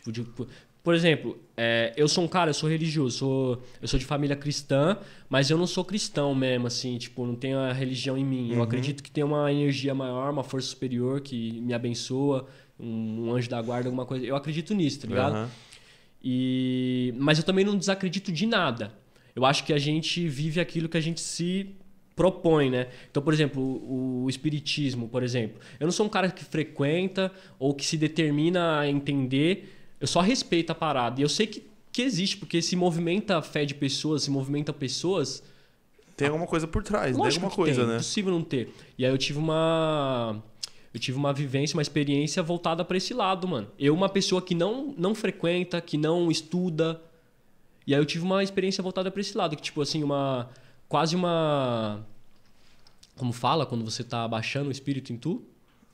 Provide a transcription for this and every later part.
Tipo, de, por exemplo, é, eu sou um cara, eu sou religioso, sou, eu sou de família cristã, mas eu não sou cristão mesmo, assim, tipo, não tenho a religião em mim. Uhum. Eu acredito que tem uma energia maior, uma força superior que me abençoa, um, um anjo da guarda, alguma coisa. Eu acredito nisso, tá ligado? Uhum. E, mas eu também não desacredito de nada. Eu acho que a gente vive aquilo que a gente se propõe, né? Então, por exemplo, o, o, espiritismo, por exemplo. Eu não sou um cara que frequenta ou que se determina a entender eu só respeito a parada. E eu sei que, que existe, porque se movimenta a fé de pessoas, se movimenta pessoas. Tem alguma coisa por trás, tem alguma coisa, tem, né? É impossível não ter. E aí eu tive uma. Eu tive uma vivência, uma experiência voltada para esse lado, mano. Eu, uma pessoa que não, não frequenta, que não estuda. E aí eu tive uma experiência voltada para esse lado, que, tipo assim, uma. Quase uma. Como fala quando você tá abaixando o espírito em tu?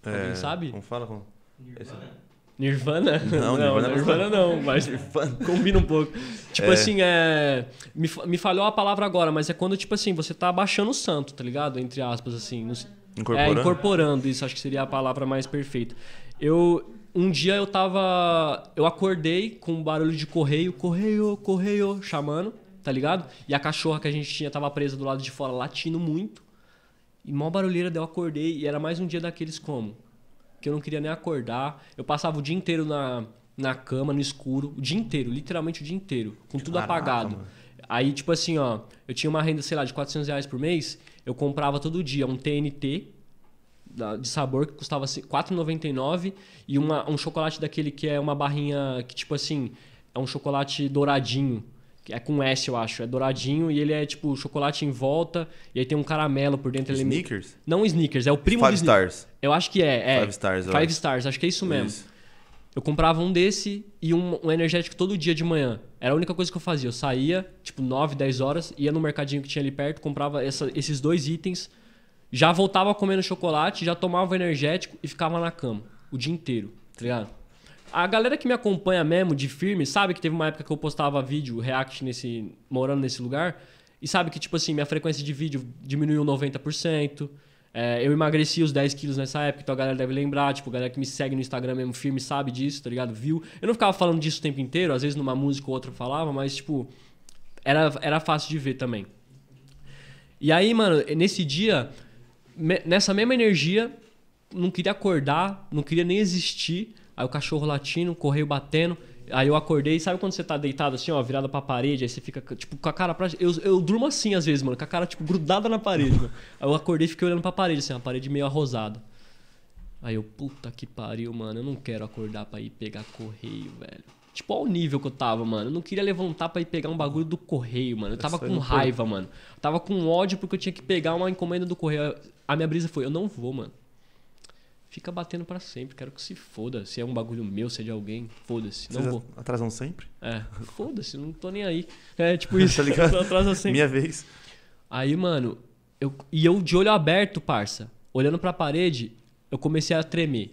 É, Alguém sabe? Como fala? Como... Nirvana. Nirvana? Não, não é Nirvana, Nirvana não, mas Nirvana. combina um pouco. Tipo é. assim, é, me, me falhou a palavra agora, mas é quando, tipo assim, você tá abaixando o santo, tá ligado? Entre aspas, assim. No, incorporando. É, incorporando isso, acho que seria a palavra mais perfeita. Eu, um dia eu tava. Eu acordei com um barulho de correio, correio, correio, chamando, tá ligado? E a cachorra que a gente tinha tava presa do lado de fora, latindo muito. E mó barulheira, daí eu acordei e era mais um dia daqueles como? que eu não queria nem acordar. Eu passava o dia inteiro na, na cama, no escuro, o dia inteiro, literalmente o dia inteiro, com tudo Caraca, apagado. Mano. Aí, tipo assim, ó, eu tinha uma renda, sei lá, de 400 reais por mês, eu comprava todo dia um TNT de sabor que custava R$4,99 e uma, um chocolate daquele que é uma barrinha que, tipo assim, é um chocolate douradinho, é com S eu acho. É douradinho e ele é tipo chocolate em volta e aí tem um caramelo por dentro. É sneakers? Ele... Não Sneakers, é o primo Five Stars. Eu acho que é, é. Five Stars. Five Stars, acho que é isso mesmo. Isso. Eu comprava um desse e um, um, energético todo dia de manhã. Era a única coisa que eu fazia. Eu saía, tipo, 9, 10 horas, ia no mercadinho que tinha ali perto, comprava essa, esses dois itens, já voltava comendo chocolate, já tomava energético e ficava na cama o dia inteiro, tá ligado? A galera que me acompanha mesmo, de firme, sabe que teve uma época que eu postava vídeo react nesse, morando nesse lugar. E sabe que, tipo assim, minha frequência de vídeo diminuiu 90%. É, eh, eu emagreci os 10 quilos nessa época, então a galera deve lembrar. Tipo, a galera que me segue no Instagram mesmo firme sabe disso, tá ligado? Viu? Eu não ficava falando disso o tempo inteiro, às vezes numa música ou outra eu falava, mas, tipo, era, era fácil de ver também. E aí, mano, nesse dia, nessa mesma energia, não queria acordar, não queria nem existir. Aí o cachorro latindo, o correio batendo. Aí eu acordei, sabe quando você tá deitado assim, ó, virado pra parede, aí você fica, tipo, com a cara pra. Eu, eu durmo assim às vezes, mano, com a cara, tipo, grudada na parede, mano. Aí eu acordei e fiquei olhando pra parede, assim, uma parede meio arrosada. Aí eu, puta que pariu, mano, eu não quero acordar pra ir pegar correio, velho. Tipo, olha o nível que eu tava, mano. Eu não queria levantar pra ir pegar um bagulho do correio, mano. Eu tava Essa com raiva, foi. mano. Eu tava com ódio porque eu tinha que pegar uma encomenda do correio. A minha brisa foi, eu não vou, mano fica batendo para sempre. Quero que se foda. Se é um bagulho meu, se é de alguém, foda-se. Não vou. Atrasam sempre? É, foda-se, não tô nem aí. É tipo tá isso, tá ligado? Atrasa sempre. Minha vez. Aí, mano, eu, e eu de olho aberto, parça, olhando para a parede, eu comecei a tremer.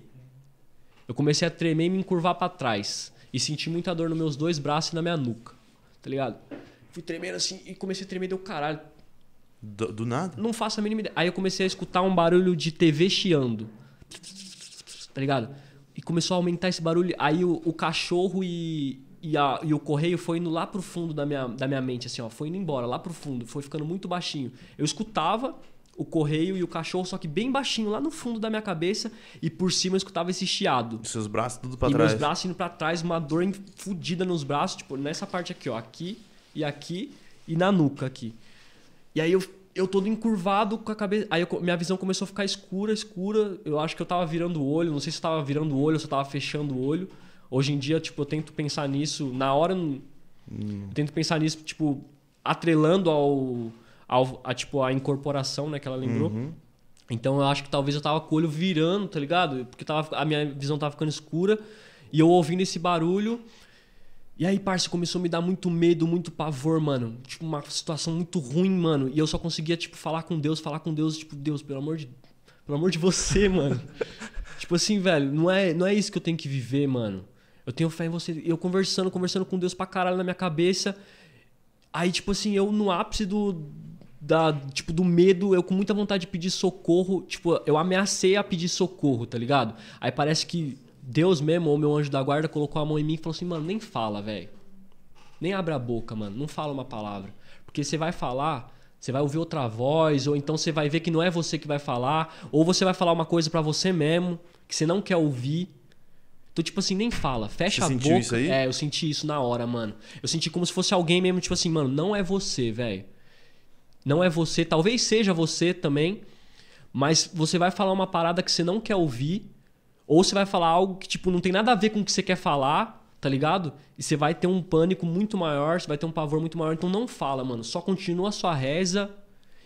Eu comecei a tremer e me encurvar para trás. E senti muita dor nos meus dois braços e na minha nuca. Tá ligado? Fui tremendo assim e comecei a tremer, deu caralho. Do, do nada? Não faço a mínima ideia. Aí eu comecei a escutar um barulho de TV chiando. Tá ligado? E começou a aumentar esse barulho. Aí o, o cachorro e, e, a, e, o correio foi indo lá pro fundo da minha, da minha mente, assim, ó. Foi indo embora, lá pro fundo. Foi ficando muito baixinho. Eu escutava o correio e o cachorro, só que bem baixinho, lá no fundo da minha cabeça. E por cima eu escutava esse chiado. Seus braços tudo pra e trás. meus braços indo pra trás, uma dor fodida nos braços, tipo, nessa parte aqui, ó. Aqui e aqui e na nuca aqui. E aí eu eu todo encurvado com a cabeça. Aí eu, minha visão começou a ficar escura, escura. Eu acho que eu tava virando o olho. Não sei se eu tava virando o olho ou se eu tava fechando o olho. Hoje em dia, tipo, eu tento pensar nisso. Na hora, hum. eu tento pensar nisso, tipo, atrelando ao. ao a, tipo, a incorporação, né, que ela lembrou. Uhum. Então eu acho que talvez eu tava com o olho virando, tá ligado? Porque tava, a minha visão tava ficando escura. E eu ouvindo esse barulho. E aí, parça, começou a me dar muito medo, muito pavor, mano. Tipo, uma situação muito ruim, mano. E eu só conseguia, tipo, falar com Deus, falar com Deus, tipo, Deus, pelo amor de. Pelo amor de você, mano. tipo assim, velho, não é, não é isso que eu tenho que viver, mano. Eu tenho fé em você. Eu conversando, conversando com Deus pra caralho na minha cabeça. Aí, tipo assim, eu no ápice do. Da, tipo, do medo, eu com muita vontade de pedir socorro. Tipo, eu ameacei a pedir socorro, tá ligado? Aí parece que Deus mesmo, ou meu anjo da guarda, colocou a mão em mim e falou assim: mano, nem fala, velho. Nem abre a boca, mano. Não fala uma palavra. Porque você vai falar, você vai ouvir outra voz, ou então você vai ver que não é você que vai falar, ou você vai falar uma coisa para você mesmo, que você não quer ouvir. Então, tipo assim, nem fala, fecha você a boca. Isso aí? É, eu senti isso na hora, mano. Eu senti como se fosse alguém mesmo, tipo assim, mano, não é você, velho. Não é você, talvez seja você também, mas você vai falar uma parada que você não quer ouvir ou você vai falar algo que, tipo, não tem nada a ver com o que você quer falar, tá ligado? E você vai ter um pânico muito maior, você vai ter um pavor muito maior. Então não fala, mano. Só continua a sua reza.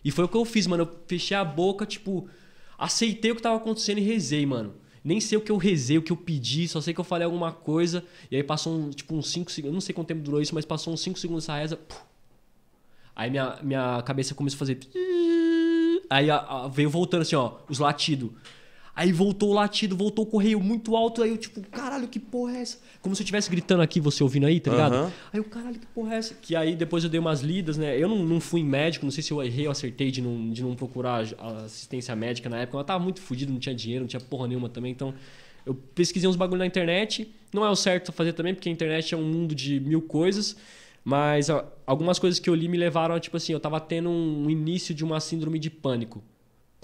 E foi o que eu fiz, mano. Eu fechei a boca, tipo, aceitei o que tava acontecendo e rezei, mano. Nem sei o que eu rezei, o que eu pedi, só sei que eu falei alguma coisa. E aí passou, um, tipo, uns 5 segundos. Não sei quanto tempo durou isso, mas passou uns 5 segundos essa reza. Puf. Aí minha, minha cabeça começou a fazer. Aí a, a, veio voltando assim, ó, os latidos. Aí voltou o latido, voltou o correio muito alto. Aí eu, tipo, caralho, que porra é essa? Como se eu estivesse gritando aqui, você ouvindo aí, tá ligado? Uhum. Aí eu, caralho, que porra é essa? Que aí depois eu dei umas lidas, né? Eu não, não fui médico, não sei se eu errei ou acertei de não, de não procurar assistência médica na época. Eu tava muito fodido, não tinha dinheiro, não tinha porra nenhuma também. Então, eu pesquisei uns bagulho na internet. Não é o certo fazer também, porque a internet é um mundo de mil coisas. Mas algumas coisas que eu li me levaram a, tipo assim, eu tava tendo um início de uma síndrome de pânico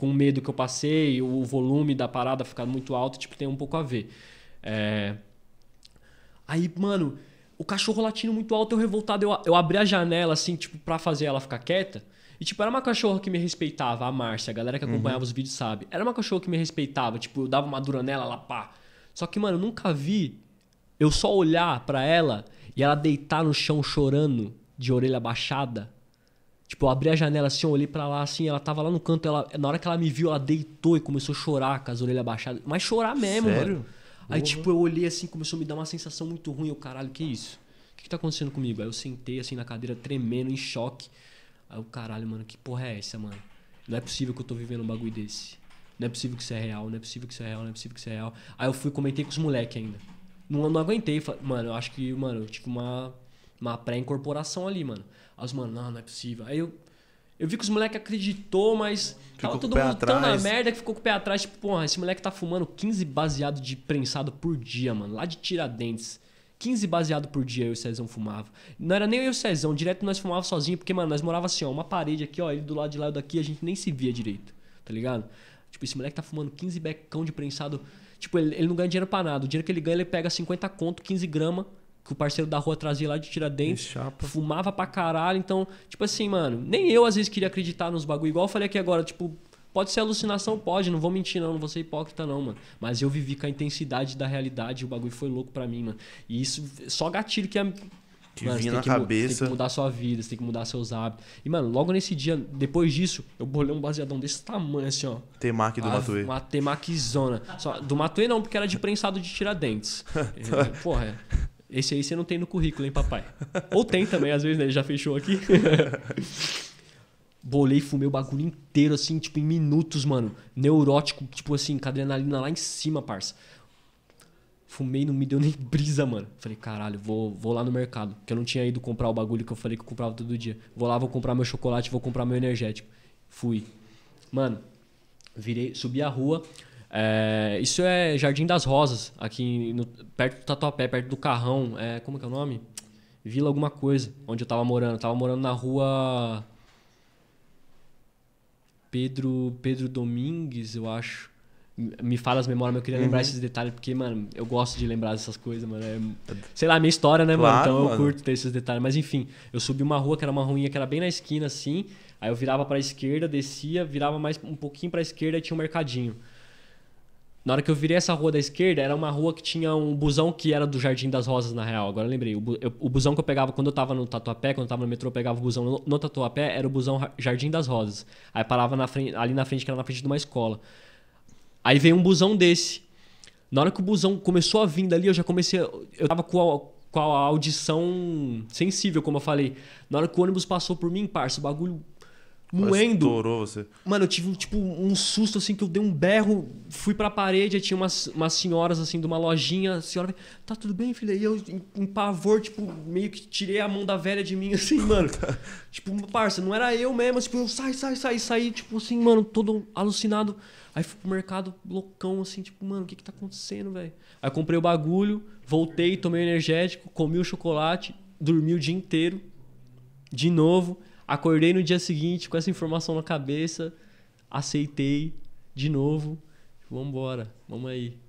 com o medo que eu passei, o volume da parada ficar muito alto, tipo, tem um pouco a ver. É... Aí, mano, o cachorro latindo muito alto, eu revoltado, eu, eu abri a janela, assim, tipo, pra fazer ela ficar quieta. E, tipo, era uma cachorra que me respeitava, a Márcia, a galera que acompanhava uhum. os vídeos sabe. Era uma cachorra que me respeitava, tipo, eu dava uma dura nela, ela pá. Só que, mano, eu nunca vi eu só olhar para ela e ela deitar no chão chorando, de orelha baixada, Tipo, eu abri a janela assim, eu olhei pra lá assim, ela tava lá no canto, ela, na hora que ela me viu, ela deitou e começou a chorar com as orelhas abaixadas. Mas chorar mesmo, Sério? mano. Aí, tipo, eu olhei assim, começou a me dar uma sensação muito ruim. Eu, caralho, que isso? O que, que tá acontecendo comigo? Aí eu sentei assim na cadeira, tremendo, em choque. Aí eu, caralho, mano, que porra é essa, mano? Não é possível que eu tô vivendo um bagulho desse. Não é possível que isso é real, não é possível que isso é real, não é possível que isso é real. Aí eu fui comentei com os moleques ainda. Não, não aguentei, mano, eu acho que, mano, eu tive uma uma pré-incorporação ali, mano. As mano, não, não é possível. Aí eu, eu vi que os moleques acreditou, mas ficou tava todo mundo tão na merda que ficou com o pé atrás. Tipo, porra, esse moleque tá fumando 15 baseado de prensado por dia, mano. Lá de Tiradentes. 15 baseado por dia eu e o Cezão fumava. Não era nem eu e o Cezão, direto nós fumava sozinho, porque, mano, nós morava assim, ó, uma parede aqui, ó, ele do lado de lá e daqui, a gente nem se via direito, tá ligado? Tipo, esse moleque tá fumando 15 becão de prensado. Tipo, ele, ele não ganha dinheiro pra nada. O dinheiro que ele ganha, ele pega 50 conto, 15 gramas que o parceiro da rua trazia lá de Tiradentes. Chapa. Fumava pra caralho. Então, tipo assim, mano, nem eu às vezes queria acreditar nos bagulho. Igual eu falei aqui agora, tipo, pode ser alucinação, pode. Não vou mentir, não. Não vou ser hipócrita, não, mano. Mas eu vivi com a intensidade da realidade. O bagulho foi louco pra mim, mano. E isso, só gatilho que é. Que mano, vinha na que cabeça. Você tem que mudar sua vida, você tem que mudar seus hábitos. E, mano, logo nesse dia, depois disso, eu bolei um baseadão desse tamanho, assim, ó. Temac do Matuê. Uma temaczona. do Matuê não, porque era de prensado de Tiradentes. Porra, é. Esse aí você não tem no currículo, hein, papai? Ou tem também, às vezes, né? Ele já fechou aqui. Bolei, fumei o bagulho inteiro, assim, tipo, em minutos, mano. Neurótico, tipo assim, com adrenalina lá em cima, parça. Fumei, não me deu nem brisa, mano. Falei, caralho, vou, vou lá no mercado. Que eu não tinha ido comprar o bagulho que eu falei que eu comprava todo dia. Vou lá, vou comprar meu chocolate, vou comprar meu energético. Fui. Mano, virei, subi a rua, é, isso é Jardim das Rosas, aqui no, perto do Tatuapé, perto do Carrão. É, como que é o nome? Vila alguma coisa, onde eu tava morando. Eu tava morando na rua Pedro Pedro Domingues, eu acho. Me fala as memórias, mas eu queria uhum. lembrar esses detalhes, porque, mano, eu gosto de lembrar dessas coisas, mano. É, é sei lá, minha história, né, claro, mano? Então eu curto ter esses detalhes. Mas enfim, eu subi uma rua que era uma ruinha que era bem na esquina, assim. Aí eu virava pra esquerda, descia, virava mais um pouquinho pra esquerda e tinha um mercadinho. Na hora que eu virei essa rua da esquerda, era uma rua que tinha um busão que era do Jardim das Rosas, na real. Agora eu lembrei. O, eu, o busão que eu pegava quando eu tava no Tatuapé, quando eu tava no metrô, eu pegava o busão no, no Tatuapé, era o busão Jardim das Rosas. Aí parava na frente, ali na frente, que era na frente de uma escola. Aí veio um busão desse. Na hora que o busão começou a vir dali, eu já comecei. Eu tava com a, com a audição sensível, como eu falei. Na hora que o ônibus passou por mim, parça, o bagulho moendo. Estourou você. Mano, eu tive tipo um susto assim que eu dei um berro, fui pra parede, aí tinha umas, umas senhoras assim de uma lojinha, a senhora, tá tudo bem, filha? E eu em, em pavor, tipo, meio que tirei a mão da velha de mim assim, mano. tipo, parça, não era eu mesmo, tipo, eu sai, sai, sai, saí, tipo assim, mano, todo alucinado. Aí fui pro mercado loucão assim, tipo, mano, o que que tá acontecendo, velho? Aí comprei o bagulho, voltei, tomei o energético, comi o chocolate, dormi o dia inteiro. De novo, Acordei no dia seguinte com essa informação na cabeça, aceitei de novo. Vamos embora, vamos aí.